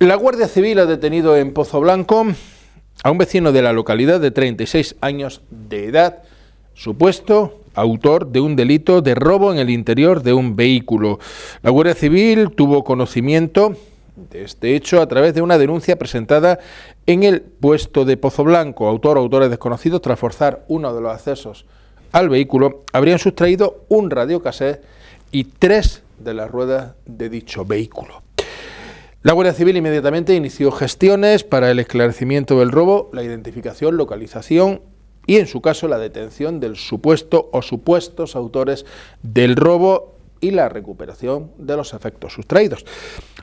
La Guardia Civil ha detenido en Pozo Blanco a un vecino de la localidad de 36 años de edad, supuesto autor de un delito de robo en el interior de un vehículo. La Guardia Civil tuvo conocimiento de este hecho a través de una denuncia presentada en el puesto de Pozo Blanco. Autor o autores desconocidos, tras forzar uno de los accesos al vehículo, habrían sustraído un radiocassette y tres de las ruedas de dicho vehículo. La Guardia Civil inmediatamente inició gestiones para el esclarecimiento del robo, la identificación, localización y, en su caso, la detención del supuesto o supuestos autores del robo y la recuperación de los efectos sustraídos.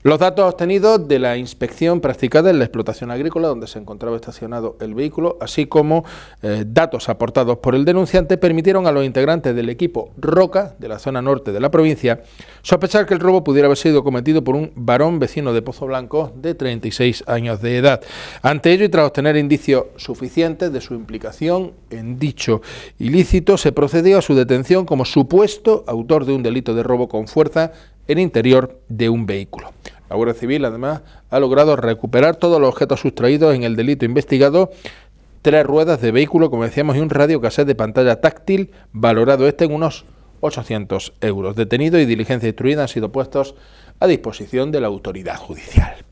Los datos obtenidos de la inspección practicada en la explotación agrícola donde se encontraba estacionado el vehículo, así como eh, datos aportados por el denunciante, permitieron a los integrantes del equipo Roca, de la zona norte de la provincia, sospechar que el robo pudiera haber sido cometido por un varón vecino de Pozo Blanco de 36 años de edad. Ante ello y tras obtener indicios suficientes de su implicación en dicho ilícito, se procedió a su detención como supuesto autor de un delito de robo con fuerza en interior de un vehículo. La Guardia Civil, además, ha logrado recuperar todos los objetos sustraídos en el delito investigado, tres ruedas de vehículo, como decíamos, y un radio cassette de pantalla táctil, valorado este en unos 800 euros. Detenido y diligencia instruida han sido puestos a disposición de la autoridad judicial.